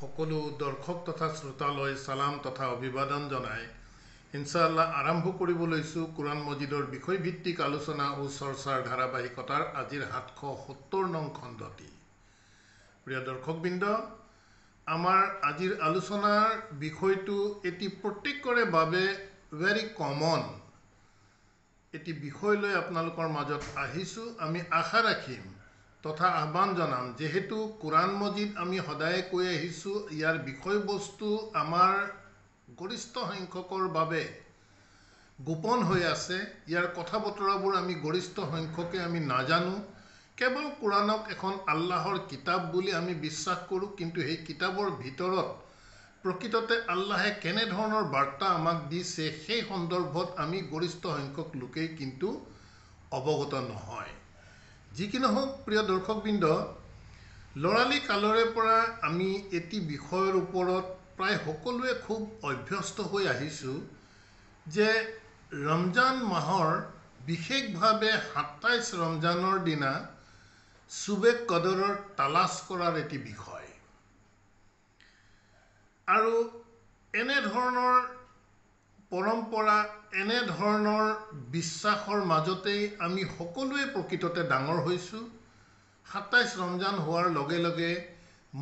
সকলো দৰ্শক তথা শ্ৰোতালৈ চালাম তথা অভিবাদন জনাই ইনশাল্লাহ আৰম্ভ কৰিব লৈছোঁ কোৰাণ মজিদৰ বিষয়ভিত্তিক আলোচনা আৰু চৰ্চাৰ ধাৰাবাহিকতাৰ আজিৰ সাতশ সত্তৰ নং খণ্ডটি প্ৰিয় দৰ্শকবৃন্দ আমাৰ আজিৰ আলোচনাৰ বিষয়টো এটি প্ৰত্যেকৰে বাবে ভেৰি কমন এটি বিষয় লৈ আপোনালোকৰ মাজত আহিছোঁ আমি আশা ৰাখিম তথা আহ্বান জনাম যিহেতু কোৰআন মজিদ আমি সদায় কৈ আহিছোঁ ইয়াৰ বিষয়বস্তু আমাৰ গৰিষ্ঠ সংখ্যকৰ বাবে গোপন হৈ আছে ইয়াৰ কথা বতৰাবোৰ আমি গৰিষ্ঠ সংখ্যকে আমি নাজানো কেৱল কোৰআনক এখন আল্লাহৰ কিতাপ বুলি আমি বিশ্বাস কৰোঁ কিন্তু সেই কিতাপৰ ভিতৰত প্ৰকৃততে আল্লাহে কেনেধৰণৰ বাৰ্তা আমাক দিছে সেই সন্দৰ্ভত আমি গৰিষ্ঠ সংখ্যক লোকেই কিন্তু অৱগত নহয় যি কি নহওক প্ৰিয় দৰ্শকবৃন্দ ল'ৰালি কালৰে পৰা আমি এটি বিষয়ৰ ওপৰত প্ৰায় সকলোৱে খুব অভ্যস্ত হৈ আহিছোঁ যে ৰমজান মাহৰ বিশেষভাৱে সাতাইছ ৰমজানৰ দিনা চুবে কদৰৰ তালাচ কৰাৰ এটি বিষয় আৰু এনেধৰণৰ পৰম্পৰা এনেধৰণৰ বিশ্বাসৰ মাজতেই আমি সকলোৱে প্ৰকৃততে ডাঙৰ হৈছোঁ সাতাইছ ৰমজান হোৱাৰ লগে লগে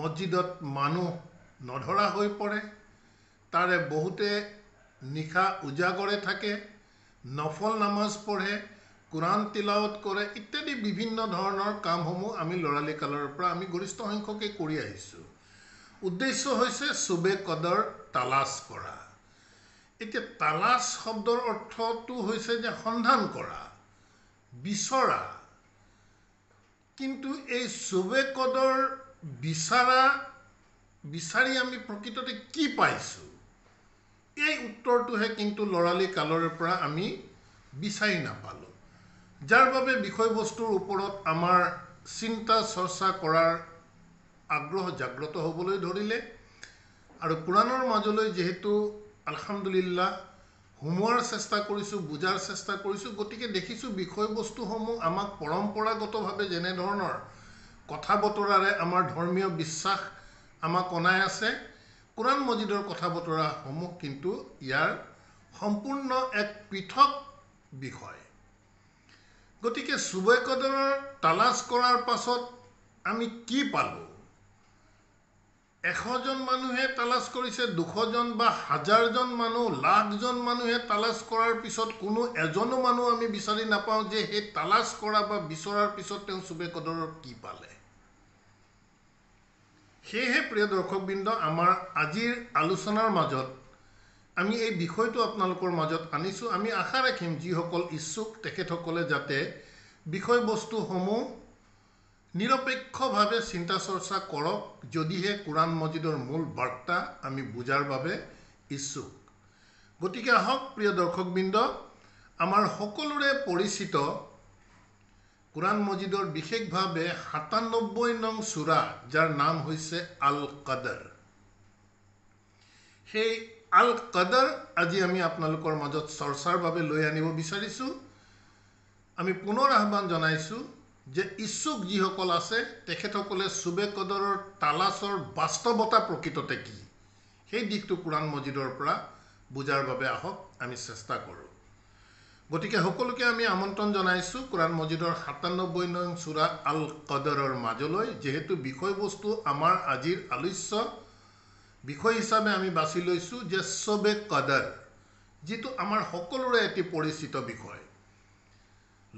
মছজিদত মানুহ নধৰা হৈ পৰে তাৰে বহুতে নিশা উজাগৰে থাকে নফল নামাজ পঢ়ে কোৰাণ তিলাৱত কৰে ইত্যাদি বিভিন্ন ধৰণৰ কামসমূহ আমি ল'ৰালি কালৰ পৰা আমি গৰিষ্ঠ সংখ্যকেই কৰি আহিছোঁ উদ্দেশ্য হৈছে চুবে কদৰ তালাচ কৰা এতিয়া তালাচ শব্দৰ অৰ্থটো হৈছে যে সন্ধান কৰা বিচৰা কিন্তু এই চবে কদৰ বিচাৰা বিচাৰি আমি প্ৰকৃততে কি পাইছোঁ এই উত্তৰটোহে কিন্তু ল'ৰালি কালৰে পৰা আমি বিচাৰি নাপালোঁ যাৰ বাবে বিষয়বস্তুৰ ওপৰত আমাৰ চিন্তা চৰ্চা কৰাৰ আগ্ৰহ জাগ্ৰত হ'বলৈ ধৰিলে আৰু কোৰাণৰ মাজলৈ যিহেতু আলহামদুলিল্লাহ সোমোৱাৰ চেষ্টা কৰিছোঁ বুজাৰ চেষ্টা কৰিছোঁ গতিকে দেখিছোঁ বিষয়বস্তুসমূহ আমাক পৰম্পৰাগতভাৱে যেনেধৰণৰ কথা বতৰাৰে আমাৰ ধৰ্মীয় বিশ্বাস আমাক অনাই আছে কোৰাণ মজিদৰ কথা বতৰাসমূহ কিন্তু ইয়াৰ সম্পূৰ্ণ এক পৃথক বিষয় গতিকে চুবেকদৰৰ তালাচ কৰাৰ পাছত আমি কি পালোঁ এশজন মানুহে তালাচ কৰিছে দুশজন বা হাজাৰজন মানুহ লাখজন মানুহে তালাচ কৰাৰ পিছত কোনো এজনো মানুহ আমি বিচাৰি নাপাওঁ যে সেই তালাচ কৰা বা বিচৰাৰ পিছত তেওঁ চুবে কদৰত কি পালে সেয়েহে প্ৰিয় দৰ্শকবৃন্দ আমাৰ আজিৰ আলোচনাৰ মাজত আমি এই বিষয়টো আপোনালোকৰ মাজত আনিছোঁ আমি আশা ৰাখিম যিসকল ইচ্ছুক তেখেতসকলে যাতে বিষয়বস্তুসমূহ নিৰপেক্ষভাৱে চিন্তা চৰ্চা কৰক যদিহে কোৰাণ মজিদৰ মূল বাৰ্তা আমি বুজাৰ বাবে ইচ্ছুক গতিকে আহক প্ৰিয় দৰ্শকবৃন্দ আমাৰ সকলোৰে পৰিচিত কোৰাণ মজিদৰ বিশেষভাৱে সাতানব্বৈ নং চূড়া যাৰ নাম হৈছে আল কাদৰ সেই আল কাদৰ আজি আমি আপোনালোকৰ মাজত চৰ্চাৰ বাবে লৈ আনিব বিচাৰিছোঁ আমি পুনৰ আহ্বান জনাইছোঁ যে ইচ্ছুক যিসকল আছে তেখেতসকলে চুবে কদৰৰ তালাচৰ বাস্তৱতা প্ৰকৃততে কি সেই দিশটো কোৰাণ মজিদৰ পৰা বুজাৰ বাবে আহক আমি চেষ্টা কৰোঁ গতিকে সকলোকে আমি আমন্ত্ৰণ জনাইছোঁ কোৰাণ মজিদৰ সাতানব্বৈ নং চূৰা আল কদৰৰ মাজলৈ যিহেতু বিষয়বস্তু আমাৰ আজিৰ আলোচ্য বিষয় হিচাপে আমি বাছি লৈছোঁ যে চবে কদৰ যিটো আমাৰ সকলোৰে এটি পৰিচিত বিষয়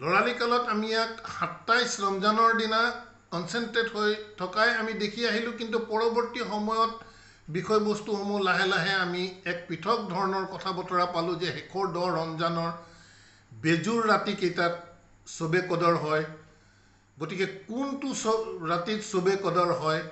ল'ৰালি কালত আমি ইয়াক সাতাইছ ৰমজানৰ দিনা কনচেনট্ৰেট হৈ থকাই আমি দেখি আহিলোঁ কিন্তু পৰৱৰ্তী সময়ত বিষয়বস্তুসমূহ লাহে লাহে আমি এক পৃথক ধৰণৰ কথা বতৰা পালোঁ যে শেষৰ দহ ৰমজানৰ বেজুৰ ৰাতিকেইটাত চবে কদৰ হয় গতিকে কোনটো চ ৰাতিত চবে কদৰ হয়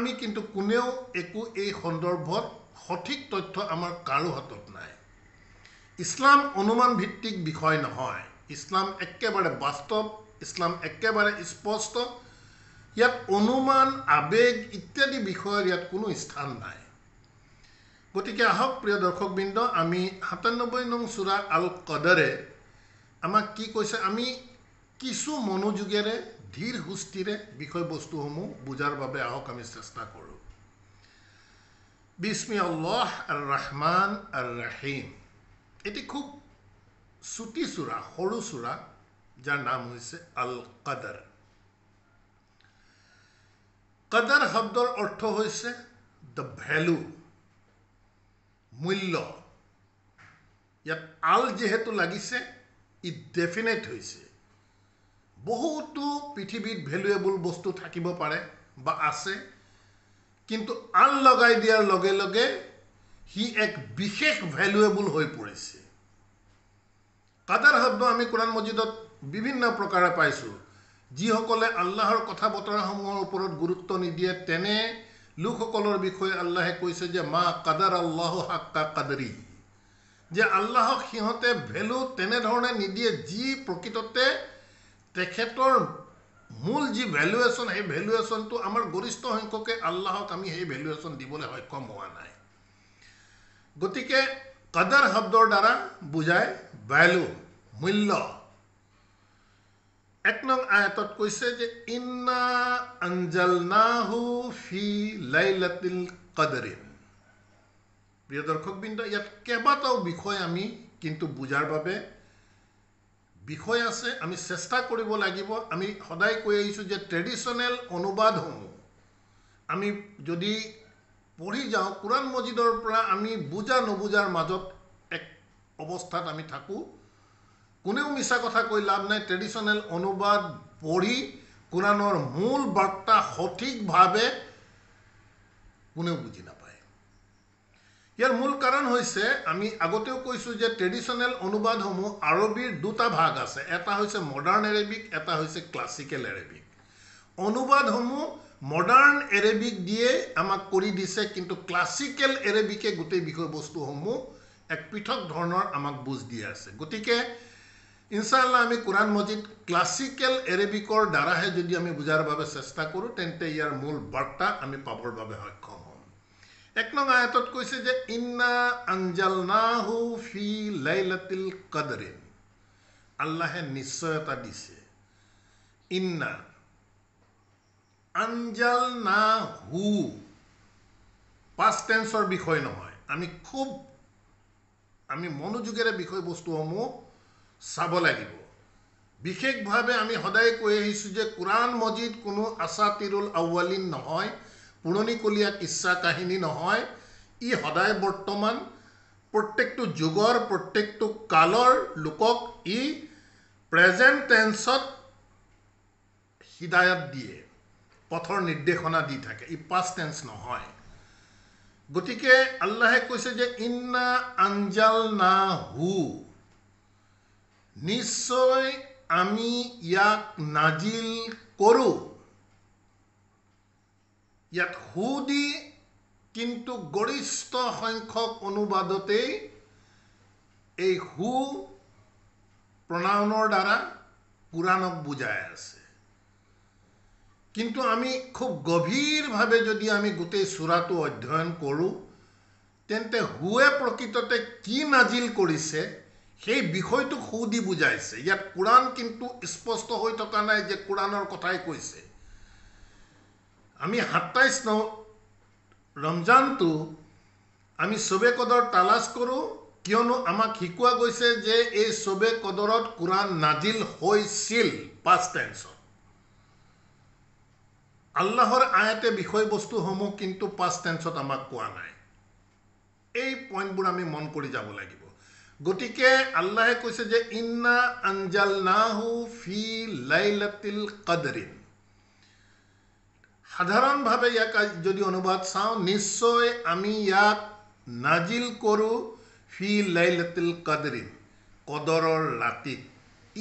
আমি কিন্তু কোনেও একো এই সন্দৰ্ভত সঠিক তথ্য আমাৰ কাৰো হাতত নাই ইছলাম অনুমান ভিত্তিক বিষয় নহয় ইছলাম একেবাৰে বাস্তৱ ইছলাম একেবাৰে স্পষ্ট ইয়াত অনুমান আবেগ ইত্যাদি বিষয়ৰ ইয়াত কোনো স্থান নাই গতিকে আহক প্ৰিয় দৰ্শকবৃন্দ আমি সাতানব্বৈ নং চূড়া আল কদৰে আমাক কি কৈছে আমি কিছু মনোযোগেৰে ধীৰ সুস্থিৰে বিষয়বস্তুসমূহ বুজাৰ বাবে আহক আমি চেষ্টা কৰোঁ বিস্মি আল্লাহ আৰ ৰহমান আৰ ৰাহিম এটি খুব চুটি চূড়া সৰু চূড়া যাৰ নাম হৈছে আল কাদাৰ কাদাৰ শব্দৰ অৰ্থ হৈছে দ্য ভেলু মূল্য ইয়াত আল যিহেতু লাগিছে ই ডেফিনেট হৈছে বহুতো পৃথিৱীত ভেলুয়েবল বস্তু থাকিব পাৰে বা আছে কিন্তু আল লগাই দিয়াৰ লগে লগে সি এক বিশেষ ভেলুয়েবল হৈ পৰিছে কাদাৰ শব্দ আমি কোৰাণ মছজিদত বিভিন্ন প্ৰকাৰে পাইছোঁ যিসকলে আল্লাহৰ কথা বতৰাসমূহৰ ওপৰত গুৰুত্ব নিদিয়ে তেনে লোকসকলৰ বিষয়ে আল্লাহে কৈছে যে মা কাদাৰ আল্লাহ হাক্কা কাদৰী যে আল্লাহক সিহঁতে ভেলু তেনেধৰণে নিদিয়ে যি প্ৰকৃততে তেখেতৰ মূল যি ভেলুৱেশ্যন সেই ভেলুৱেশ্যনটো আমাৰ গৰিষ্ঠ সংখ্যকে আল্লাহক আমি সেই ভেলুৱেশ্যন দিবলৈ সক্ষম হোৱা নাই গতিকে কদৰ শব্দৰ দ্বাৰা বুজাই ভেলু মূল্য এক নং আয়তত কৈছে যে ইন্না আঞ্জল নাহু ফি লাইলাতিল কদৰিন প্ৰিয় দৰ্শকবৃন্দ ইয়াত কেইবাটাও বিষয় আমি কিন্তু বুজাৰ বাবে বিষয় আছে আমি চেষ্টা কৰিব লাগিব আমি সদায় কৈ আহিছোঁ যে ট্ৰেডিশ্যনেল অনুবাদসমূহ আমি যদি পঢ়ি যাওঁ কোৰাণ মজিদৰ পৰা আমি বুজা নুবুজাৰ মাজত এক অৱস্থাত আমি থাকোঁ কোনেও মিছা কথা কৈ লাভ নাই ট্ৰেডিশ্যনেল অনুবাদ পঢ়ি কোৰাণৰ মূল বাৰ্তা সঠিকভাৱে কোনেও বুজি নাপায় ইয়াৰ মূল কাৰণ হৈছে আমি আগতেও কৈছোঁ যে ট্ৰেডিশ্যনেল অনুবাদসমূহ আৰবীৰ দুটা ভাগ আছে এটা হৈছে মডাৰ্ণ এৰেবিক এটা হৈছে ক্লাছিকেল এৰেবিক অনুবাদসমূহ মডাৰ্ণ এৰেবিক দিয়ে আমাক কৰি দিছে কিন্তু ক্লাছিকেল এৰেবিকে গোটেই বিষয়বস্তুসমূহ এক পৃথক ধৰণৰ আমাক বুজ দিয়া আছে গতিকে ইনশাআল্লাহ আমি কোৰাণ মজিদ ক্লাছিকেল এৰেবিকৰ দ্বাৰাহে যদি আমি বুজাৰ বাবে চেষ্টা কৰোঁ তেন্তে ইয়াৰ মূল বাৰ্তা আমি পাবৰ বাবে সক্ষম হ'ম এক নং আয়াতত কৈছে যে ইন্না আঞ্জাল আঞ্জালনাহু ফি লাইলাতিল কদৰিন আল্লাহে নিশ্চয়তা দিছে ইন্না আঞ্জাল না হু পাষ্ট টেন্সৰ বিষয় নহয় আমি খুব আমি মনোযোগেৰে বিষয়বস্তুসমূহ চাব লাগিব বিশেষভাৱে আমি সদায় কৈ আহিছোঁ যে কোৰাণ মজিদ কোনো আচা তিৰুল আৱালিন নহয় পুৰণিকলীয়া কিচ্ছা কাহিনী নহয় ই সদায় বৰ্তমান প্ৰত্যেকটো যুগৰ প্ৰত্যেকটো কালৰ লোকক ই প্ৰেজেণ্ট টেন্সত হিদায়ত দিয়ে পথৰ নিৰ্দেশনা দি থাকে ই পাষ্ট টেন্স নহয় গতিকে আল্লাহে কৈছে যে ইন্না আঞ্জাল না হু নিশ্চয় আমি ইয়াক নাজিল কৰো ইয়াত হু দি কিন্তু গৰিষ্ঠ সংখ্যক অনুবাদতেই এই হু প্ৰণাউনৰ দ্বাৰা পুৰাণক বুজাই আছে কিন্তু আমি খুব গভীৰভাৱে যদি আমি গোটেই চোৰাটো অধ্যয়ন কৰোঁ তেন্তে হুৱে প্ৰকৃততে কি নাজিল কৰিছে সেই বিষয়টো দি বুজাইছে ইয়াত কোৰাণ কিন্তু স্পষ্ট হৈ থকা নাই যে কোৰাণৰ কথাই কৈছে আমি সাতাইছ ন ৰমজানটো আমি চবে কদৰ তালাচ কৰোঁ কিয়নো আমাক শিকোৱা গৈছে যে এই চবে কদৰত কোৰাণ নাজিল হৈছিল পাঁচ টেঞ্চত আল্লাহৰ আয়াতে বিষয়বস্তুসমূহ কিন্তু পাষ্ট টেন্সত আমাক কোৱা নাই এই পইণ্টবোৰ আমি মন কৰি যাব লাগিব গতিকে আল্লাহে কৈছে যে ইন্না আঞ্জাল নাহু ফি লাইলাতিল কাদৰিন সাধাৰণভাৱে ইয়াক যদি অনুবাদ চাওঁ নিশ্চয় আমি ইয়াক নাজিল কৰোঁ ফি লাইলাতিল কাদৰিন কদৰৰ ৰাতিত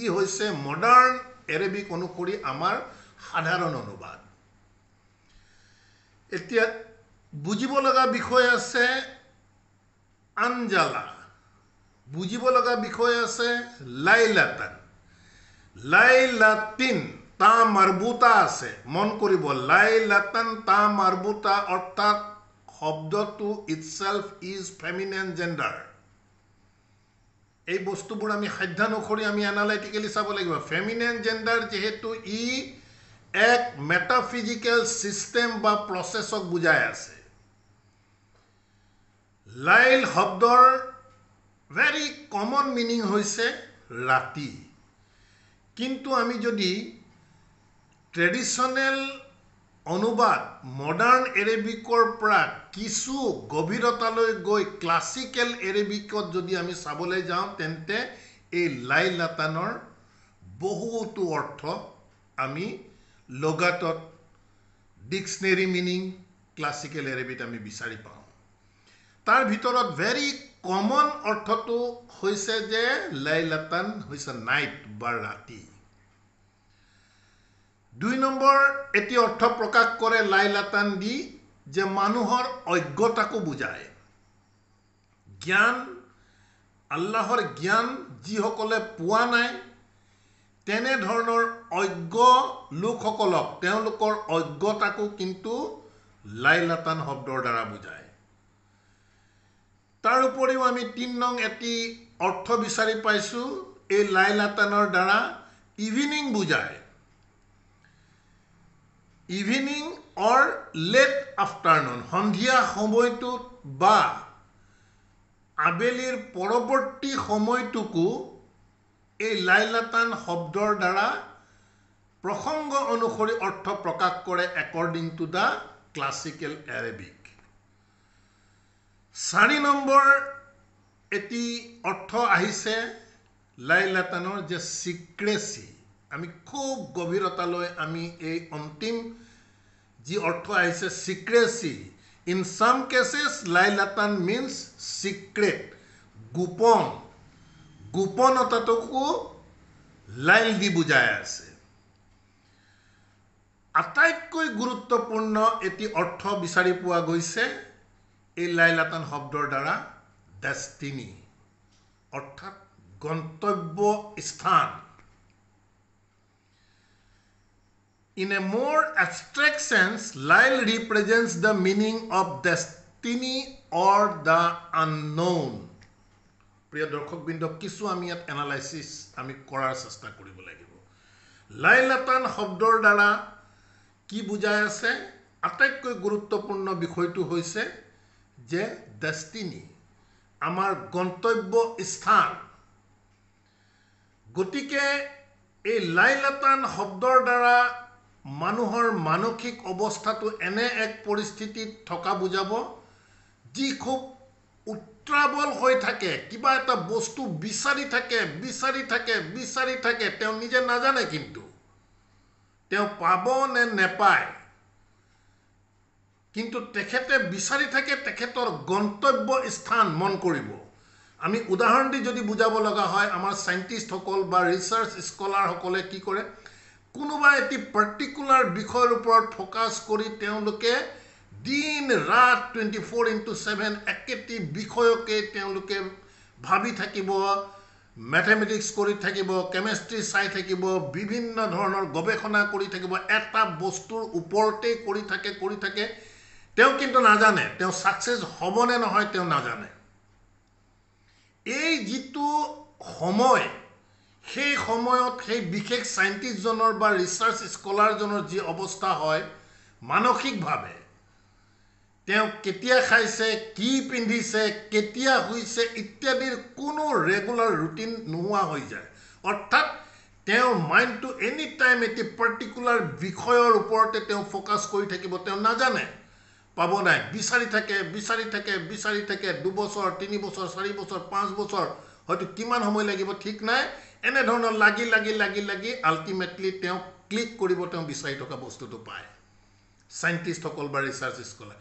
ই হৈছে মডাৰ্ণ এৰেবিক অনুসৰি আমাৰ সাধাৰণ অনুবাদ এতিয়া বুজিব লগা বিষয় আছে আঞ্জালা বুজিব লগা বিষয় আছে লাই লাইলাতিন তা মাৰ্বুতা আছে মন কৰিব লাইলাতান তা মাৰ্বুতা অৰ্থাৎ শব্দটো ইটছেল্ফ ইজ ফেমিনেন জেণ্ডাৰ এই বস্তুবোৰ আমি সাধ্য নকৰি আমি এনালাইটিকেলি চাব লাগিব ফেমিনেন জেণ্ডাৰ যিহেতু ই এক মেটাফিজিকেল ছিষ্টেম বা প্ৰচেছক বুজাই আছে লাইল শব্দৰ ভেৰি কমন মিনিং হৈছে ৰাতি কিন্তু আমি যদি ট্ৰেডিশ্যনেল অনুবাদ মডাৰ্ণ এৰেবিকৰ পৰা কিছু গভীৰতালৈ গৈ ক্লাছিকেল এৰেবিকত যদি আমি চাবলৈ যাওঁ তেন্তে এই লাইল লাটানৰ বহুতো অৰ্থ আমি লগাতত ডিক্সনেৰী মিনিং ক্লাছিকেল এৰেবিত আমি বিচাৰি পাওঁ তাৰ ভিতৰত ভেৰি কমন অৰ্থটো হৈছে যে লাই লাটান হৈছে নাইট বা ৰাতি দুই নম্বৰ এটি অৰ্থ প্ৰকাশ কৰে লাই লাটান দি যে মানুহৰ অজ্ঞতাকো বুজায় জ্ঞান আল্লাহৰ জ্ঞান যিসকলে পোৱা নাই তেনেধৰণৰ অজ্ঞ লোকসকলক তেওঁলোকৰ অজ্ঞতাকো কিন্তু লাই লাইলাতান শব্দৰ দ্বাৰা বুজায় তাৰ উপৰিও আমি তিন নং এটি অৰ্থ বিচাৰি পাইছোঁ এই লাই লাইলাতানৰ দ্বাৰা ইভিনিং বুজায় ইভিনিং অৰ লেট আফটাৰনুন সন্ধিয়া সময়টোত বা আবেলিৰ পৰৱৰ্তী সময়টোকো এই লাইলাতান শব্দৰ দ্বাৰা প্ৰসংগ অনুসৰি অৰ্থ প্ৰকাশ কৰে according to the classical Arabic চাৰি নম্বৰ এটি অৰ্থ আহিছে লাইলাতানৰ যে চিক্ৰেচি আমি খুব গভীৰতালৈ আমি এই অন্তিম যি অৰ্থ আহিছে চিক্ৰেচি ইন চাম কেচেছ লাইলাতান মিনছ চিক্ৰেট গোপন গোপনতাটুকু লাইল দি বুজাই আছে আটাইতকৈ গুৰুত্বপূৰ্ণ এটি অৰ্থ বিচাৰি পোৱা গৈছে এই লাইলাতান শব্দৰ দ্বাৰা ডেষ্টিনি অৰ্থাৎ গন্তব্য স্থান ইন এ মোৰ abstract sense, Lyle represents the meaning of destiny or the unknown. প্ৰিয় দৰ্শকবৃন্দ কিছু আমি ইয়াত এনালাইচিছ আমি কৰাৰ চেষ্টা কৰিব লাগিব লাইলাতান শব্দৰ দ্বাৰা কি বুজাই আছে আটাইতকৈ গুৰুত্বপূৰ্ণ বিষয়টো হৈছে যে ডেষ্টিনী আমাৰ গন্তব্য স্থান গতিকে এই লাইলাতান শব্দৰ দ্বাৰা মানুহৰ মানসিক অৱস্থাটো এনে এক পৰিস্থিতিত থকা বুজাব যি খুব ষ্ট্ৰাগল হৈ থাকে কিবা এটা বস্তু বিচাৰি থাকে বিচাৰি থাকে বিচাৰি থাকে তেওঁ নিজে নাজানে কিন্তু তেওঁ পাব নে নেপায় কিন্তু তেখেতে বিচাৰি থাকে তেখেতৰ গন্তব্য স্থান মন কৰিব আমি উদাহৰণ দি যদি বুজাব লগা হয় আমাৰ চাইণ্টিষ্টসকল বা ৰিচাৰ্চ স্কলাৰসকলে কি কৰে কোনোবা এটি পাৰ্টিকুলাৰ বিষয়ৰ ওপৰত ফ'কাছ কৰি তেওঁলোকে দিন ৰাত টুৱেণ্টি ফ'ৰ ইনটু ছেভেন একেটি বিষয়কে তেওঁলোকে ভাবি থাকিব মেথেমেটিক্স কৰি থাকিব কেমেষ্ট্ৰি চাই থাকিব বিভিন্ন ধৰণৰ গৱেষণা কৰি থাকিব এটা বস্তুৰ ওপৰতেই কৰি থাকে কৰি থাকে তেওঁ কিন্তু নাজানে তেওঁ ছাকচেছ হ'বনে নহয় তেওঁ নাজানে এই যিটো সময় সেই সময়ত সেই বিশেষ ছাইণ্টিষ্টজনৰ বা ৰিচাৰ্চ স্কলাৰজনৰ যি অৱস্থা হয় মানসিকভাৱে তেওঁ কেতিয়া খাইছে কি পিন্ধিছে কেতিয়া শুইছে ইত্যাদিৰ কোনো ৰেগুলাৰ ৰুটিন নোহোৱা হৈ যায় অৰ্থাৎ তেওঁৰ মাইণ্ডটো এনি টাইম এটি পাৰ্টিকুলাৰ বিষয়ৰ ওপৰতে তেওঁ ফ'কাছ কৰি থাকিব তেওঁ নাজানে পাব নাই বিচাৰি থাকে বিচাৰি থাকে বিচাৰি থাকে দুবছৰ তিনি বছৰ চাৰি বছৰ পাঁচ বছৰ হয়তো কিমান সময় লাগিব ঠিক নাই এনেধৰণৰ লাগি লাগি লাগি লাগি আল্টিমেটলি তেওঁ ক্লিক কৰিব তেওঁ বিচাৰি থকা বস্তুটো পায় চাইণ্টিষ্টসকল বা ৰিচাৰ্চ স্কলাৰ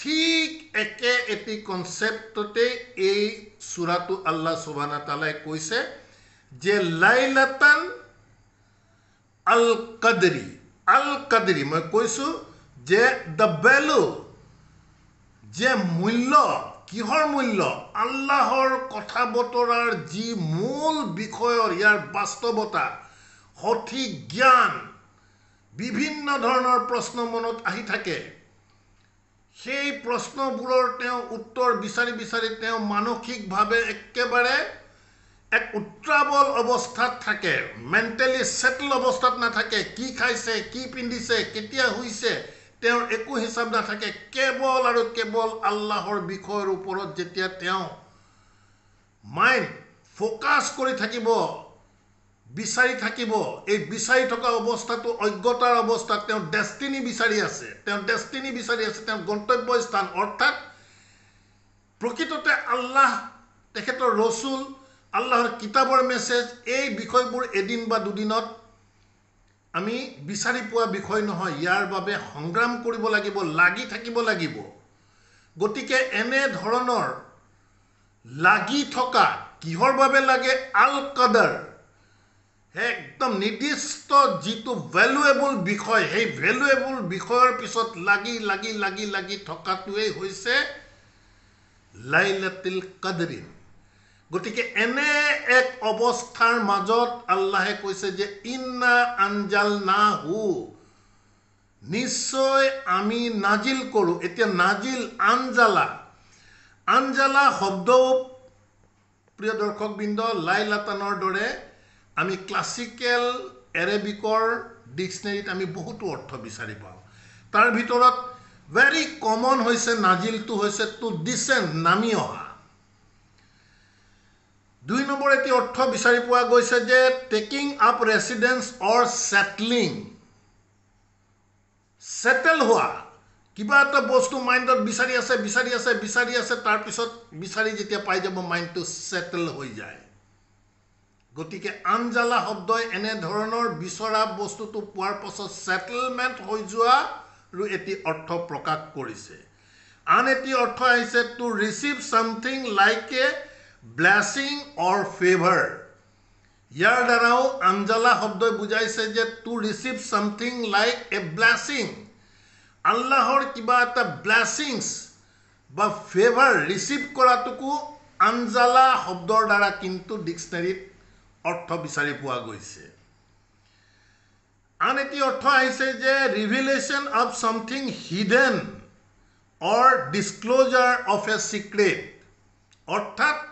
ঠিক একে এটি কনচেপ্টতে এই চূড়াটো আল্লাহ সুবানা তালাই কৈছে যে লাইলাতান আল কাদৰি আল কাদৰি মই কৈছোঁ যে দ্য ভেলু যে মূল্য কিহৰ মূল্য আল্লাহৰ কথা বতৰাৰ যি মূল বিষয়ৰ ইয়াৰ বাস্তৱতা সঠিক জ্ঞান বিভিন্ন ধৰণৰ প্ৰশ্ন মনত আহি থাকে সেই প্ৰশ্নবোৰৰ তেওঁ উত্তৰ বিচাৰি বিচাৰি তেওঁ মানসিকভাৱে একেবাৰে এক উত্ৰাৱল অৱস্থাত থাকে মেণ্টেলি ছেটল অৱস্থাত নাথাকে কি খাইছে কি পিন্ধিছে কেতিয়া শুইছে তেওঁৰ একো হিচাপ নাথাকে কেৱল আৰু কেৱল আল্লাহৰ বিষয়ৰ ওপৰত যেতিয়া তেওঁ মাইণ্ড ফ'কাছ কৰি থাকিব বিচাৰি থাকিব এই বিচাৰি থকা অৱস্থাটো অজ্ঞতাৰ অৱস্থাত তেওঁ ডেষ্টিনী বিচাৰি আছে তেওঁ ডেষ্টিনী বিচাৰি আছে তেওঁ গন্তব্য স্থান অৰ্থাৎ প্ৰকৃততে আল্লাহ তেখেতৰ ৰচুল আল্লাহৰ কিতাপৰ মেছেজ এই বিষয়বোৰ এদিন বা দুদিনত আমি বিচাৰি পোৱা বিষয় নহয় ইয়াৰ বাবে সংগ্ৰাম কৰিব লাগিব লাগি থাকিব লাগিব গতিকে এনেধৰণৰ লাগি থকা কিহৰ বাবে লাগে আল কাদাৰ একদম নিৰ্দিষ্ট যিটো ভেলুৱেবল বিষয় সেই ভেলুৱেবল বিষয়ৰ পিছত লাগি লাগি লাগি লাগি থকাটোৱেই হৈছে লাইলাতিল কাদৰিন গতিকে এনে এক অৱস্থাৰ মাজত আল্লাহে কৈছে যে ইন্না আঞ্জাল না হু নিশ্চয় আমি নাজিল কৰোঁ এতিয়া নাজিল আঞ্জালা আঞ্জালা শব্দও প্ৰিয় দৰ্শকবৃন্দ লাইলাতানৰ দৰে আমি ক্লাছিকেল এৰেবিকৰ ডিকচনেৰীত আমি বহুতো অৰ্থ বিচাৰি পাওঁ তাৰ ভিতৰত ভেৰি কমন হৈছে নাজিলটো হৈছে টু ডিচেণ্ট নামি অহা দুই নম্বৰ এটি অৰ্থ বিচাৰি পোৱা গৈছে যে taking up residence or settling settle হোৱা কিবা এটা বস্তু মাইণ্ডত বিচাৰি আছে বিচাৰি আছে বিচাৰি আছে তাৰপিছত বিচাৰি যেতিয়া পাই যাব মাইণ্ডটো ছেটেল হৈ যায় গতিকে আঞ্জালা শব্দই এনেধৰণৰ বিচৰা বস্তুটো পোৱাৰ পাছত ছেটেলমেণ্ট হৈ যোৱাৰো এটি অৰ্থ প্ৰকাশ কৰিছে আন এটি অৰ্থ আহিছে to receive something like a blessing or favour ইয়াৰ দ্বাৰাও আঞ্জালা শব্দই বুজাইছে যে to receive something like a blessing আল্লাহৰ কিবা এটা ব্লেছিংছ বা ফেভাৰ ৰিচিভ কৰাটোকো আঞ্জালা শব্দৰ দ্বাৰা কিন্তু ডিক্সনেৰীত অৰ্থ বিচাৰি পোৱা গৈছে আন এটি অৰ্থ আহিছে যে revelation of something hidden or disclosure of a secret অৰ্থাৎ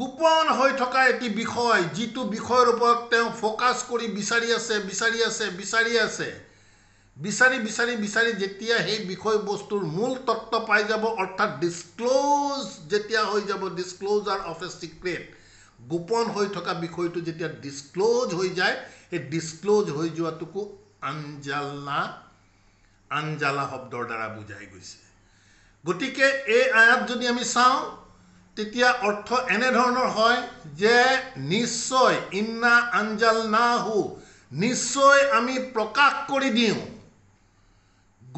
গোপন হৈ থকা এটি বিষয় যিটো বিষয়ৰ ওপৰত তেওঁ ফ'কাছ কৰি বিচাৰি আছে বিচাৰি আছে বিচাৰি আছে বিচাৰি বিচাৰি বিচাৰি যেতিয়া সেই বিষয়বস্তুৰ মূল তত্ত্ব পাই যাব অৰ্থাৎ ডিছক্ল'জ যেতিয়া হৈ যাব ডিছক্ল'জাৰ অফ এ চিক্ৰেট গোপন হৈ থকা বিষয়টো যেতিয়া ডিছক্ল'জ হৈ যায় সেই ডিছক্ল'জ হৈ যোৱাটোকো আঞ্জালা আঞ্জালা শব্দৰ দ্বাৰা বুজাই গৈছে গতিকে এই আয়াত যদি আমি চাওঁ তেতিয়া অৰ্থ এনেধৰণৰ হয় যে নিশ্চয় ইন্না আঞ্জাল না হু নিশ্চয় আমি প্ৰকাশ কৰি দিওঁ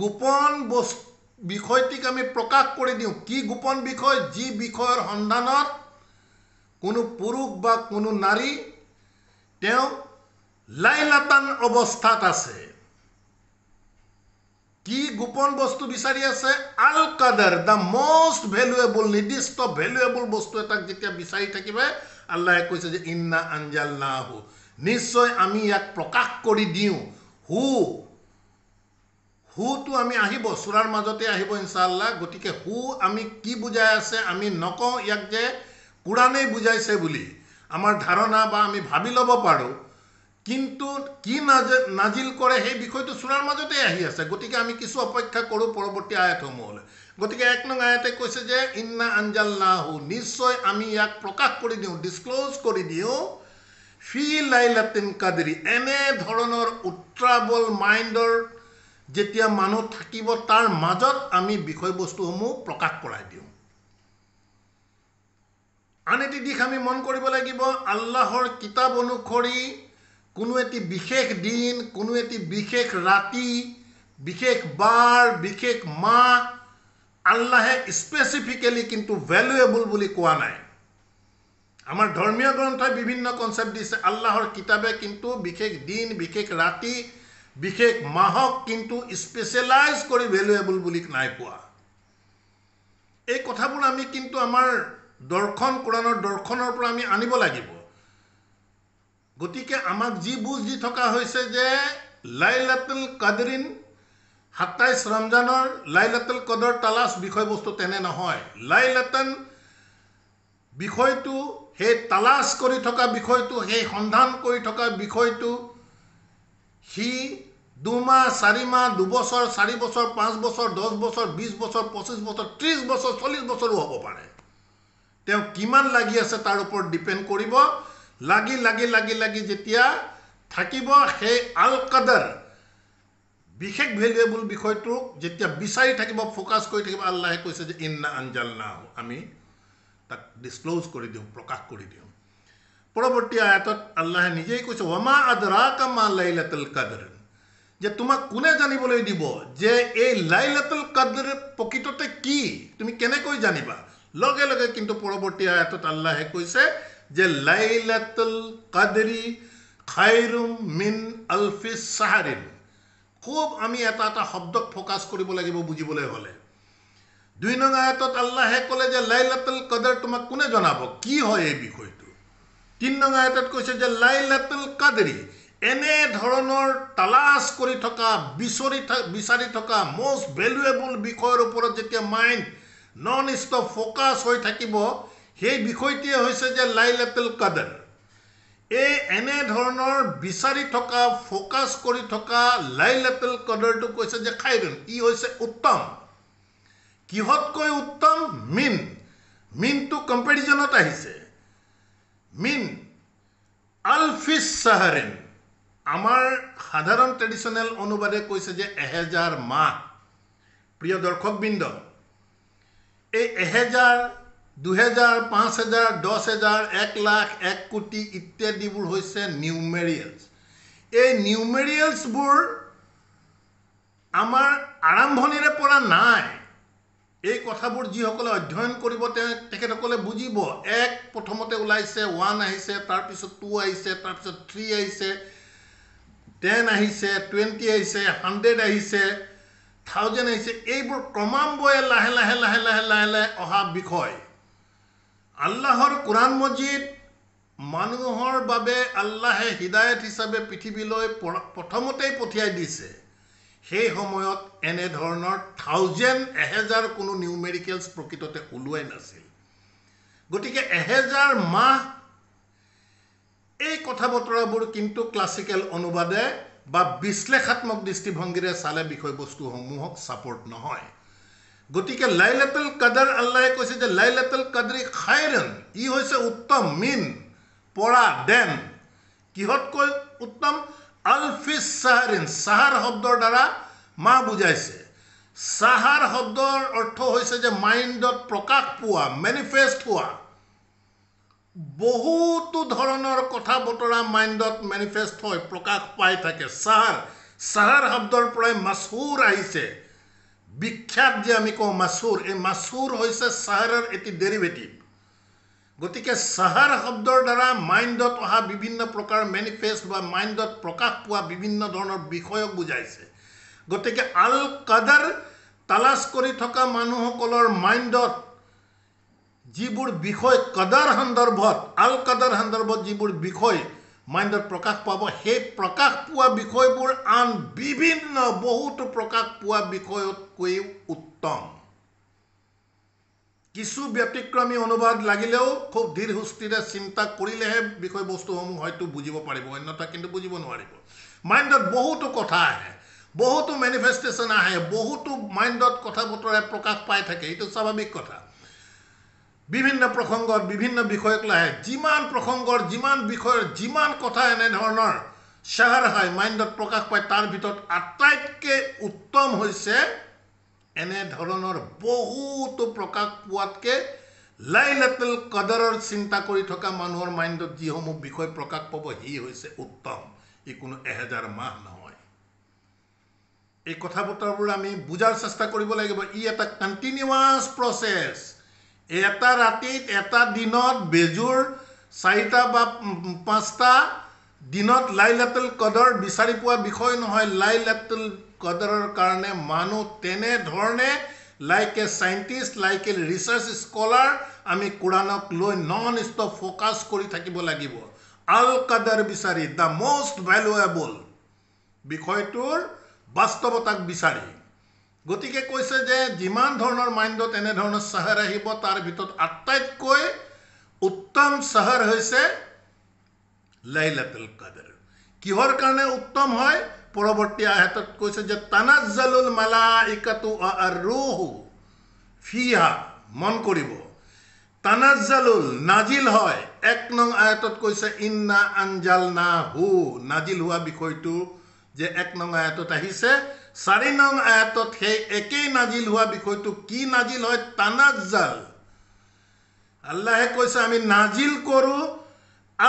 গোপন বস্তু বিষয়টিক আমি প্ৰকাশ কৰি দিওঁ কি গোপন বিষয় যি বিষয়ৰ সন্ধানত কোনো পুৰুষ বা কোনো নাৰী তেওঁ লাইলাতান অৱস্থাত আছে কি গোপন বস্তু বিচাৰি আছে আল কাদাৰ দ্য মষ্ট ভেলুৱেবল নিৰ্দিষ্ট ভেলুৱেবল বস্তু এটাক যেতিয়া বিচাৰি থাকিব আল্লাহে কৈছে যে ইন্না আঞ্জাল হু নিশ্চয় আমি ইয়াক প্ৰকাশ কৰি দিওঁ হু হুটো আমি আহিব চূড়াৰ মাজতে আহিব ইনচা আল্লাহ গতিকে হু আমি কি বুজাই আছে আমি নকওঁ ইয়াক যে কোৰআনেই বুঝাইছে বলে আমাৰ ধাৰণা বা আমি ভাবি লব পাৰো কিন্তু কি নাজিল করে সেই বিষয়টা সুরার মাজতে আহি আছে গতি আমি কিছু অপেক্ষা করো পরবর্তী আয়াত সমূহলে গতি এক নং আয়াতে কৈছে যে ইন্না আঞ্জাল্লাহ নিশ্চয় আমি ইয়াক প্রকাশ করে দিও ডিসক্লোজ করে দিও ফি লাইলাতিন কাদরি এনে ধরনের উত্রাবল মাইন্ডর যেতিয়া মানুষ থাকিব তার মাজত আমি বিষয়বস্তুসমূহ প্রকাশ করাই দিওঁ আন এটি দিশ আমি মন কৰিব লাগিব আল্লাহৰ কিতাপ অনুসৰি কোনো এটি বিশেষ দিন কোনো এটি বিশেষ ৰাতি বিশেষ বাৰ বিশেষ মাহ আল্লাহে স্পেচিফিকেলি কিন্তু ভেলুয়েবল বুলি কোৱা নাই আমাৰ ধৰ্মীয় গ্ৰন্থই বিভিন্ন কনচেপ্ট দিছে আল্লাহৰ কিতাপে কিন্তু বিশেষ দিন বিশেষ ৰাতি বিশেষ মাহক কিন্তু স্পেচিয়েলাইজ কৰি ভেলুয়েবল বুলি নাই কোৱা এই কথাবোৰ আমি কিন্তু আমাৰ দৰ্শন কোৰাণৰ দৰ্শনৰ পৰা আমি আনিব লাগিব গতিকে আমাক যি বুজ দি থকা হৈছে যে লাইলাতুল কাদৰিন সাতাইছ ৰমজানৰ লাইলাতুল কদৰ তালাচ বিষয়বস্তু তেনে নহয় লাইলাতন বিষয়টো সেই তালাচ কৰি থকা বিষয়টো সেই সন্ধান কৰি থকা বিষয়টো সি দুমাহ চাৰিমাহ দুবছৰ চাৰি বছৰ পাঁচ বছৰ দহ বছৰ বিছ বছৰ পঁচিছ বছৰ ত্ৰিছ বছৰ চল্লিছ বছৰো হ'ব পাৰে তেওঁ কিমান লাগি আছে তাৰ ওপৰত ডিপেণ্ড কৰিব লাগি লাগি লাগি লাগি যেতিয়া থাকিব সেই আল কাদৰ বিশেষ ভেলুৱেবল বিষয়টোক যেতিয়া বিচাৰি থাকিব ফ'কাছ কৰি থাকিব আল্লাহে কৈছে যে ইন্না আঞ্জাল নাও আমি তাক ডিছক্লোজ কৰি দিওঁ প্ৰকাশ কৰি দিওঁ পৰৱৰ্তী আয়াতত আল্লাহে নিজেই কৈছে ৱমা আদৰা কামা লাইলাতল কাদৰ যে তোমাক কোনে জানিবলৈ দিব যে এই লাইলাতল কাদৰ প্ৰকৃততে কি তুমি কেনেকৈ জানিবা লগে লগে কিন্তু পৰৱৰ্তী আয়াতত আল্লাহে কৈছে যে লাইলাতুল কাদৰী খাইৰুম মিন আলফি চাহাৰিন খুব আমি এটা এটা শব্দক ফ'কাছ কৰিব লাগিব বুজিবলৈ হ'লে দুই নং আয়াতত আল্লাহে ক'লে যে লাইলাতুল কাদৰ তোমাক কোনে জনাব কি হয় এই বিষয়টো তিনি নং আয়াতত কৈছে যে লাইলাতুল কাদৰী এনেধৰণৰ তালাচ কৰি থকা বিচৰি থ বিচাৰি থকা মষ্ট ভেলুৱেবল বিষয়ৰ ওপৰত যেতিয়া মাইণ্ড নন ষ্টপ ফ'কাছ হৈ থাকিব সেই বিষয়টোৱে হৈছে যে লাইল এপেল কাডাৰ এই এনেধৰণৰ বিচাৰি থকা ফ'কাছ কৰি থকা লাইল এপেল কাডাৰটো কৈছে যে খাই দিম ই হৈছে উত্তম কিহতকৈ উত্তম মিন মিনটো কম্পেৰিজনত আহিছে মিন আলফিছ চাহাৰেন আমাৰ সাধাৰণ ট্ৰেডিশ্যনেল অনুবাদে কৈছে যে এহেজাৰ মাহ প্ৰিয় দৰ্শকবৃন্দ এই এহেজাৰ দুহেজাৰ পাঁচ হেজাৰ দহ হেজাৰ এক লাখ এক কোটি ইত্যাদিবোৰ হৈছে নিউমেৰিয়েলছ এই নিউমেৰিয়েলছবোৰ আমাৰ আৰম্ভণিৰে পৰা নাই এই কথাবোৰ যিসকলে অধ্যয়ন কৰিব তেওঁ তেখেতসকলে বুজিব এক প্ৰথমতে ওলাইছে ওৱান আহিছে তাৰপিছত টু আহিছে তাৰপিছত থ্ৰী আহিছে টেন আহিছে টুৱেণ্টি আহিছে হাণ্ড্ৰেড আহিছে থাউজেণ্ড আহিছে এইবোৰ ক্ৰমান্বয়ে লাহে লাহে লাহে লাহে লাহে লাহে অহা বিষয় আল্লাহৰ কোৰাণ মজিদ মানুহৰ বাবে আল্লাহে হৃদায়ত হিচাপে পৃথিৱীলৈ প্ৰথমতেই পঠিয়াই দিছে সেই সময়ত এনেধৰণৰ থাউজেণ্ড এহেজাৰ কোনো নিউমেৰিকেলছ প্ৰকৃততে ওলোৱাই নাছিল গতিকে এহেজাৰ মাহ এই কথা বতৰাবোৰ কিন্তু ক্লাছিকেল অনুবাদে বা বিশ্লেষাত্মক দৃষ্টিভংগীৰে চালে বিষয়বস্তুসমূহক ছাপৰ্ট নহয় গতিকে লাই লেটল কাদৰ আল্লাহে কৈছে যে লাই লেটল কাদৰী খাইৰণ ই হৈছে উত্তম মীন পৰা ডেন কিহতকৈ উত্তম আলফিছ চাহাৰিন চাহাৰ শব্দৰ দ্বাৰা মা বুজাইছে চাহাৰ শব্দৰ অৰ্থ হৈছে যে মাইণ্ডত প্ৰকাশ পোৱা মেনিফেষ্ট হোৱা বহুতো ধৰণৰ কথা বতৰা মাইণ্ডত মেনিফেষ্ট হৈ প্ৰকাশ পাই থাকে চাহাৰ চাহাৰ শব্দৰ পৰাই মাছুৰ আহিছে বিখ্যাত যে আমি কওঁ মাছুৰ এই মাছুৰ হৈছে চাহাৰৰ এটি ডেৰিভেটিভ গতিকে চাহাৰ শব্দৰ দ্বাৰা মাইণ্ডত অহা বিভিন্ন প্ৰকাৰৰ মেনিফেষ্ট বা মাইণ্ডত প্ৰকাশ পোৱা বিভিন্ন ধৰণৰ বিষয়ক বুজাইছে গতিকে আল কাদাৰ তালাচ কৰি থকা মানুহসকলৰ মাইণ্ডত যিবোৰ বিষয় কদাৰ সন্দৰ্ভত আল কদাৰ সন্দৰ্ভত যিবোৰ বিষয় মাইণ্ডত প্ৰকাশ পাব সেই প্ৰকাশ পোৱা বিষয়বোৰ আন বিভিন্ন বহুতো প্ৰকাশ পোৱা বিষয়তকৈ উত্তম কিছু ব্যতিক্ৰমী অনুবাদ লাগিলেও খুব ধীৰ সুস্থিৰে চিন্তা কৰিলেহে বিষয়বস্তুসমূহ হয়তো বুজিব পাৰিব অন্যথা কিন্তু বুজিব নোৱাৰিব মাইণ্ডত বহুতো কথা আহে বহুতো মেনিফেষ্টেশ্যন আহে বহুতো মাইণ্ডত কথা বতৰাই প্ৰকাশ পাই থাকে এইটো স্বাভাৱিক কথা বিভিন্ন প্ৰসংগত বিভিন্ন বিষয়ক লাহে যিমান প্ৰসংগৰ যিমান বিষয়ৰ যিমান কথা এনেধৰণৰ চেহাৰ হয় মাইণ্ডত প্ৰকাশ পায় তাৰ ভিতৰত আটাইতকৈ উত্তম হৈছে এনেধৰণৰ বহুতো প্ৰকাশ পোৱাতকৈ লাই লেপেল কদৰৰ চিন্তা কৰি থকা মানুহৰ মাইণ্ডত যিসমূহ বিষয় প্ৰকাশ পাব সি হৈছে উত্তম ই কোনো এহেজাৰ মাহ নহয় এই কথা বতৰাবোৰ আমি বুজাৰ চেষ্টা কৰিব লাগিব ই এটা কণ্টিনিউৱাছ প্ৰচেছ এটা ৰাতিত এটা দিনত বেজুৰ চাৰিটা বা পাঁচটা দিনত লাই এটল কদৰ বিচাৰি পোৱা বিষয় নহয় লাইল এটল কদৰৰ কাৰণে মানুহ তেনেধৰণে like a scientist like a research scholar আমি কোৰাণক লৈ নন ষ্টপ ফ'কাছ কৰি থাকিব লাগিব আল কাদৰ বিচাৰি দ্য মষ্ট ভেলুৱেবল বিষয়টোৰ বাস্তৱতাক বিচাৰি গতিকে কৈছে যে যিমান ধৰণৰ মাইণ্ডত এনেধৰণৰ চাহাৰ আহিব তাৰ ভিতৰত আটাইতকৈ উত্তম চাহাৰ হৈছে লাইলাতুল কাদৰ কিহৰ কাৰণে উত্তম হয় পৰৱৰ্তী আয়াতত কৈছে যে তানাজালুল মালা ইকাতু ৰুহু ফিহা মন কৰিব তানাজালুল নাজিল হয় এক নং আয়াতত কৈছে ইন্না আঞ্জাল না হু নাজিল হোৱা বিষয়টো যে এক নং আয়াতত আহিছে চাৰি নং আয়াতত সেই একেই নাজিল হোৱা বিষয়টো কি নাজিল হয় তানাজাল আল্লাহে কৈছে আমি নাজিল কৰোঁ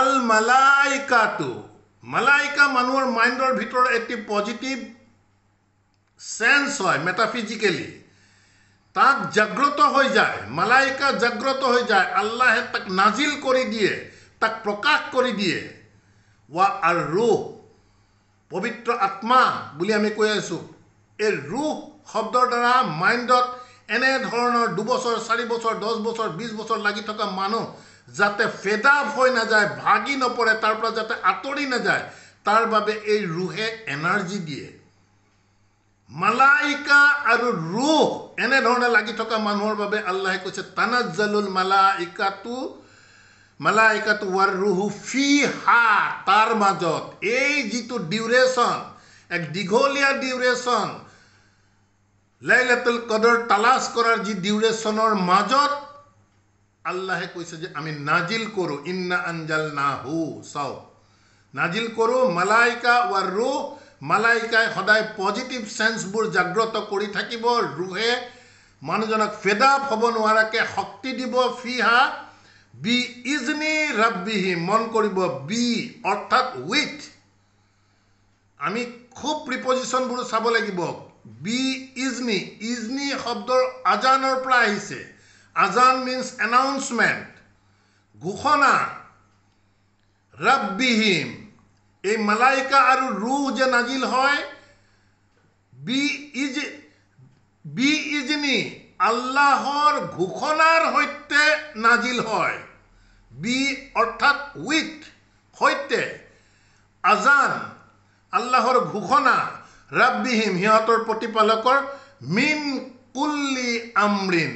আল মালাইকাটো মালাইকা মানুহৰ মাইণ্ডৰ ভিতৰত এটি পজিটিভ চেঞ্চ হয় মেটাফিজিকেলি তাক জাগ্ৰত হৈ যায় মালাইকা জাগ্ৰত হৈ যায় আল্লাহে তাক নাজিল কৰি দিয়ে তাক প্ৰকাশ কৰি দিয়ে ৱা আৰু পবিত্ৰ আত্মা বুলি আমি কৈ আছোঁ এই ৰোহ শব্দৰ দ্বাৰা মাইণ্ডত এনেধৰণৰ দুবছৰ চাৰি বছৰ দহ বছৰ বিছ বছৰ লাগি থকা মানুহ যাতে ফেদাপ হৈ নাযায় ভাগি নপৰে তাৰ পৰা যাতে আঁতৰি নাযায় তাৰ বাবে এই ৰোহে এনাৰ্জি দিয়ে মালাইকা আৰু ৰোহ এনেধৰণে লাগি থকা মানুহৰ বাবে আল্লাহে কৈছে তানাজ জালুল মালাইকাটো মালাইকাটো ৱাৰ ৰোহু ফি হা তাৰ মাজত এই যিটো ডিউৰেশ্যন এক দীঘলীয়া ডিউৰেশ্যন লাইলাতুল কদর তালাশ করার যে ডিউরেশনের মাজত আল্লাহে কৈছে যে আমি নাজিল করো ইন্না আঞ্জাল না হু চাও নাজিল কৰোঁ মালাইকা ওয়ার ৰুহ মালাইকাই সদায় পজিটিভ চেন্সবোৰ জাগ্ৰত কৰি থাকিব ৰুহে মানুহজনক ফেদাপ হ'ব নোৱাৰাকে শক্তি দিব ফিহা বি ইজনি ৰাব্বিহি মন কৰিব বি অৰ্থাৎ উইথ আমি খুব প্ৰিপজিশ্যনবোৰ চাব লাগিব বি ইজনি ইজনি শব্দৰ আজানৰ পৰা আহিছে আজান মিনছ এনাউন্সমেণ্ট ঘোষণা ৰব্বিহীম এই মালাইকা আৰু ৰুহ যে নাজিল হয় বি ইজ বি ইজনি আল্লাহৰ ঘোষণাৰ সৈতে নাজিল হয় বি অৰ্থাৎ উইথ সৈতে আজান আল্লাহৰ ঘোষণা ৰাব্বিহীম সিহঁতৰ প্ৰতিপালকৰ মীন কুল্লি আমৰিন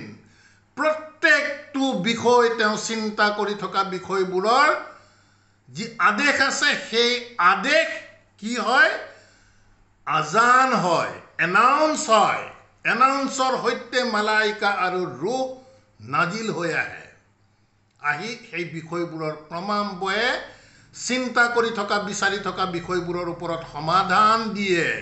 প্ৰত্যেকটো বিষয় তেওঁ চিন্তা কৰি থকা বিষয়বোৰৰ যি আদেশ আছে সেই আদেশ কি হয় আজান হয় এনাউন্স হয় এনাউন্সৰ সৈতে মালাইকা আৰু ৰোগ নাজিল হৈ আহে আহি সেই বিষয়বোৰৰ বয়ে চিন্তা কৰি থকা বিচাৰি থকা বিষয়বোৰৰ ওপৰত সমাধান দিয়ে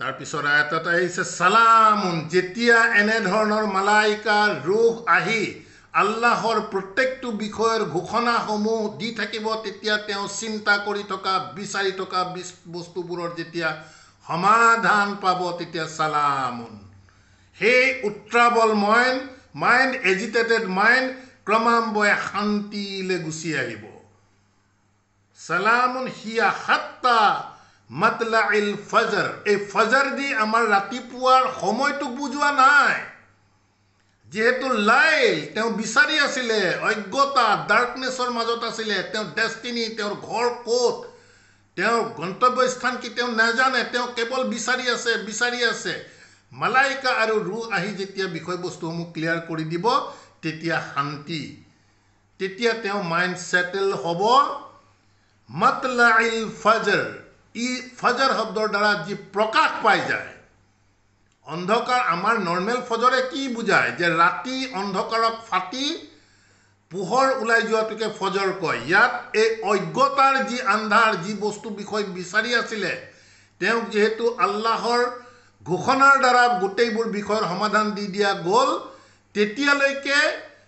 তাৰপিছত আয়াতত আহিছে চালামুন যেতিয়া এনেধৰণৰ মালাইকাৰ ৰোহ আহি আল্লাহৰ প্ৰত্যেকটো বিষয়ৰ ঘোষণাসমূহ দি থাকিব তেতিয়া তেওঁ চিন্তা কৰি থকা বিচাৰি থকা বিচ বস্তুবোৰৰ যেতিয়া সমাধান পাব তেতিয়া চালামুন সেই troubled mind mind agitated mind ক্ৰমান্বয়ে শান্তিলৈ গুচি আহিব চালামুন সিয়া সাতটা মাতলা ইল ফজৰ এই ফজৰ দি আমাৰ ৰাতিপুৱাৰ সময়টোক বুজোৱা নাই যিহেতু লাইল তেওঁ বিচাৰি আছিলে অজ্ঞতা ডাৰ্কনেছৰ মাজত আছিলে তেওঁৰ ডেষ্টিনি তেওঁৰ ঘৰ ক'ত তেওঁৰ গন্তব্যস্থান কি তেওঁ নাজানে তেওঁ কেৱল বিচাৰি আছে বিচাৰি আছে মালাইকা আৰু ৰু আহি যেতিয়া বিষয়বস্তুসমূহ ক্লিয়াৰ কৰি দিব তেতিয়া শান্তি তেতিয়া তেওঁ মাইণ্ড ছেটেল হ'ব মাতলা ইল ফজৰ ই ফজৰ শব্দৰ দ্বাৰা যি প্ৰকাশ পাই যায় অন্ধকাৰ আমাৰ নৰ্মেল ফজৰে কি বুজায় যে ৰাতি অন্ধকাৰক ফাটি পোহৰ ওলাই যোৱাটোকে ফজৰ কয় ইয়াত এই অজ্ঞতাৰ যি আন্ধাৰ যি বস্তু বিষয় বিচাৰি আছিলে তেওঁক যিহেতু আল্লাহৰ ঘোষণাৰ দ্বাৰা গোটেইবোৰ বিষয়ৰ সমাধান দি দিয়া গ'ল তেতিয়ালৈকে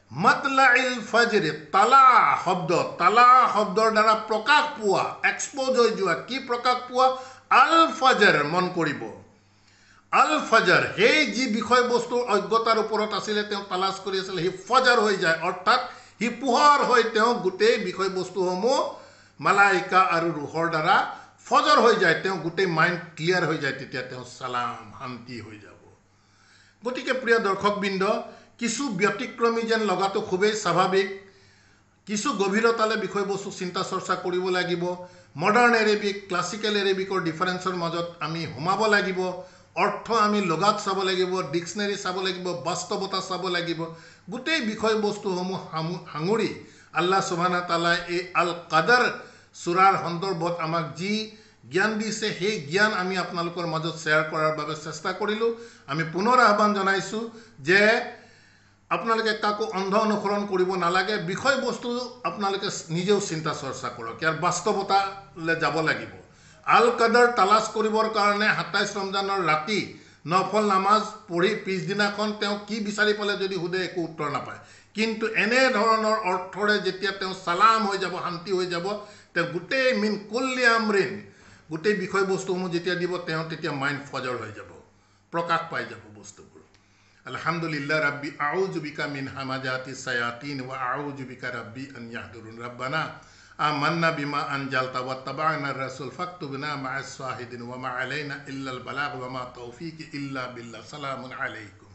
মতলাইল ফজৰে তালা শব্দ তালা শব্দৰ দ্বাৰা প্ৰকাশ পোৱা এক্সপ'জ হৈ যোৱা কি প্ৰকাশ পোৱা আল ফজৰ মন কৰিব আল ফজৰ সেই যি বিষয়বস্তুৰ অজ্ঞতাৰ ওপৰত আছিলে তেওঁ তালাছ কৰি আছিলে সি ফজৰ হৈ যায় অৰ্থাৎ সি পোহৰ হৈ তেওঁ গোটেই বিষয়বস্তুসমূহ মালাইকা আৰু ৰুহৰ দ্বাৰা ফজৰ হৈ যায় তেওঁ গোটেই মাইণ্ড ক্লিয়াৰ হৈ যায় তেতিয়া তেওঁ চালাম শান্তি হৈ যাব গতিকে প্ৰিয় দৰ্শকবৃন্দ কিছু ব্যতিক্ৰমী যেন লগাটো খুবেই স্বাভাৱিক কিছু গভীৰতালৈ বিষয়বস্তু চিন্তা চৰ্চা কৰিব লাগিব মডাৰ্ণ এৰেবিক ক্লাছিকেল এৰেবিকৰ ডিফাৰেঞ্চৰ মাজত আমি সোমাব লাগিব অৰ্থ আমি লগাত চাব লাগিব ডিক্সনেৰী চাব লাগিব বাস্তৱতা চাব লাগিব গোটেই বিষয়বস্তুসমূহ সামু সাঙুৰি আল্লাহ চুহানা তালাই এই আল কাদাৰ চূড়াৰ সন্দৰ্ভত আমাক যি জ্ঞান দিছে সেই জ্ঞান আমি আপোনালোকৰ মাজত শ্বেয়াৰ কৰাৰ বাবে চেষ্টা কৰিলোঁ আমি পুনৰ আহ্বান জনাইছোঁ যে আপোনালোকে কাকো অন্ধ অনুসৰণ কৰিব নালাগে বিষয়বস্তু আপোনালোকে নিজেও চিন্তা চৰ্চা কৰক ইয়াৰ বাস্তৱতালৈ যাব লাগিব আল কাদৰ তালাচ কৰিবৰ কাৰণে সাতাইছ ৰমজানৰ ৰাতি নফল নামাজ পঢ়ি পিছদিনাখন তেওঁ কি বিচাৰি পালে যদি সোধে একো উত্তৰ নাপায় কিন্তু এনেধৰণৰ অৰ্থৰে যেতিয়া তেওঁ চালাম হৈ যাব শান্তি হৈ যাব তেওঁ গোটেই মিন কলিয়াম ঋণ গোটেই বিষয়বস্তুসমূহ যেতিয়া দিব তেওঁ তেতিয়া মাইণ্ড ফজৰ হৈ যাব প্ৰকাশ পাই যাব الحمد لله ربي أعوذ بك من همجات الشياطين وأعوذ بك ربي أن يحضرون ربنا آمنا بما أنجلت واتبعنا الرسول فاكتبنا مع الصاهدين وما علينا إلا البلاغ وما توفيق إلا بالله سلام عليكم